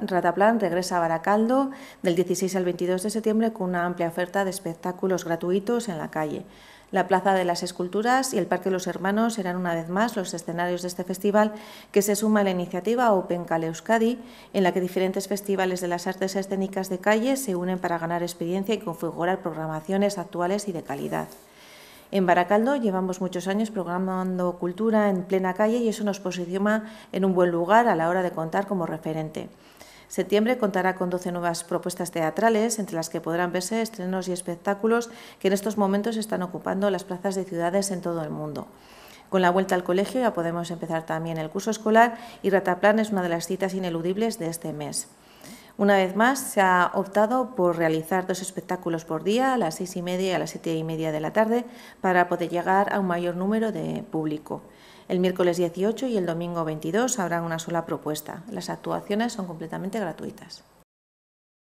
Rataplan regresa a Baracaldo del 16 al 22 de septiembre con una amplia oferta de espectáculos gratuitos en la calle. La Plaza de las Esculturas y el Parque de los Hermanos serán una vez más los escenarios de este festival que se suma a la iniciativa Open Kaleuskadi, en la que diferentes festivales de las artes escénicas de calle se unen para ganar experiencia y configurar programaciones actuales y de calidad. En Baracaldo llevamos muchos años programando cultura en plena calle y eso nos posiciona en un buen lugar a la hora de contar como referente. Septiembre contará con 12 nuevas propuestas teatrales, entre las que podrán verse estrenos y espectáculos que en estos momentos están ocupando las plazas de ciudades en todo el mundo. Con la vuelta al colegio ya podemos empezar también el curso escolar y Rataplan es una de las citas ineludibles de este mes. Una vez más, se ha optado por realizar dos espectáculos por día, a las seis y media y a las siete y media de la tarde, para poder llegar a un mayor número de público. El miércoles 18 y el domingo 22 habrá una sola propuesta. Las actuaciones son completamente gratuitas.